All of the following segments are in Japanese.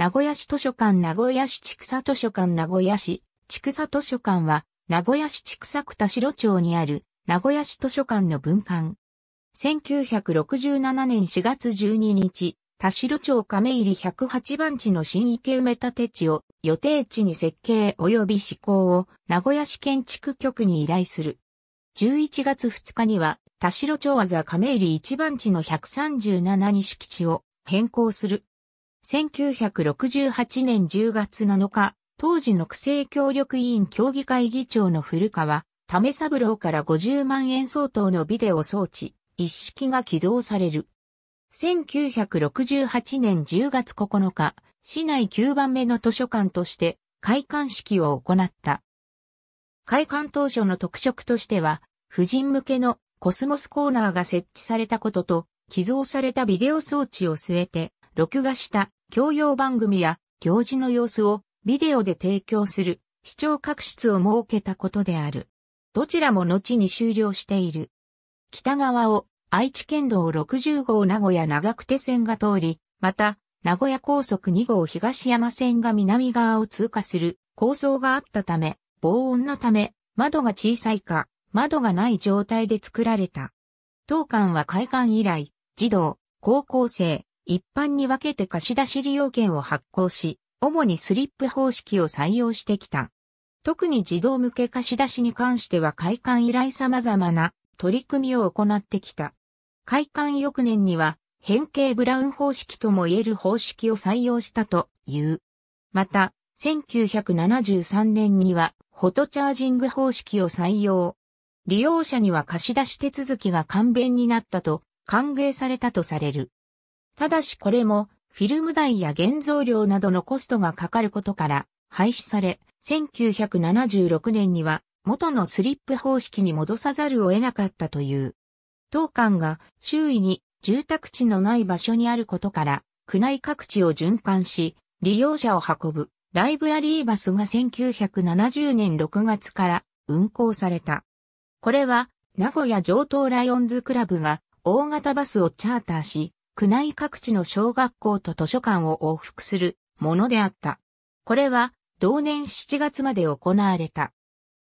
名古屋市図書館名古屋市畜佐図書館名古屋市畜佐図書館は、名古屋市畜佐区田代町にある、名古屋市図書館の文館。1967年4月12日、田代町亀入108番地の新池埋め立て地を予定地に設計及び施行を名古屋市建築局に依頼する。11月2日には田代町技亀入1番地の137に敷地を変更する。1968年10月7日、当時の区政協力委員協議会議長の古川、為三郎から50万円相当のビデオ装置、一式が寄贈される。1968年10月9日、市内9番目の図書館として開館式を行った。開館当初の特色としては、婦人向けのコスモスコーナーが設置されたことと、寄贈されたビデオ装置を据えて、録画した教養番組や行事の様子をビデオで提供する視聴各室を設けたことである。どちらも後に終了している。北側を愛知県道60号名古屋長久手線が通り、また名古屋高速2号東山線が南側を通過する構想があったため、防音のため窓が小さいか窓がない状態で作られた。当館は開館以来、児童、高校生、一般に分けて貸出利用券を発行し、主にスリップ方式を採用してきた。特に児童向け貸出に関しては開館以来様々な取り組みを行ってきた。開館翌年には変形ブラウン方式とも言える方式を採用したという。また、1973年にはフォトチャージング方式を採用。利用者には貸し出し手続きが簡便になったと歓迎されたとされる。ただしこれも、フィルム代や現像料などのコストがかかることから、廃止され、1976年には、元のスリップ方式に戻さざるを得なかったという。当館が周囲に住宅地のない場所にあることから、区内各地を循環し、利用者を運ぶライブラリーバスが1970年6月から運行された。これは名古屋上東ライオンズクラブが大型バスをチャーターし、区内各地の小学校と図書館を往復するものであった。これは同年7月まで行われた。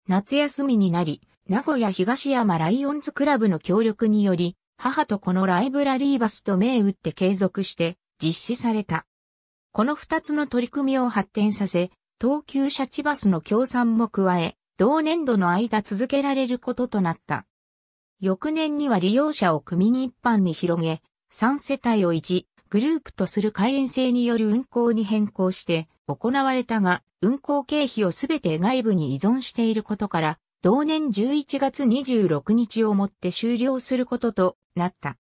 夏休みになり、名古屋東山ライオンズクラブの協力により、母とこのライブラリーバスと銘打って継続して実施された。この二つの取り組みを発展させ、東急シャチバスの協賛も加え、同年度の間続けられることとなった。翌年には利用者を組に一般に広げ、3世帯を1グループとする会員制による運行に変更して行われたが、運行経費をすべて外部に依存していることから、同年11月26日をもって終了することとなった。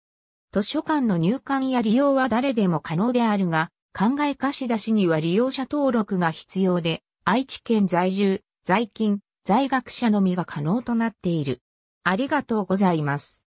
図書館の入館や利用は誰でも可能であるが、考え貸し出しには利用者登録が必要で、愛知県在住、在勤、在学者のみが可能となっている。ありがとうございます。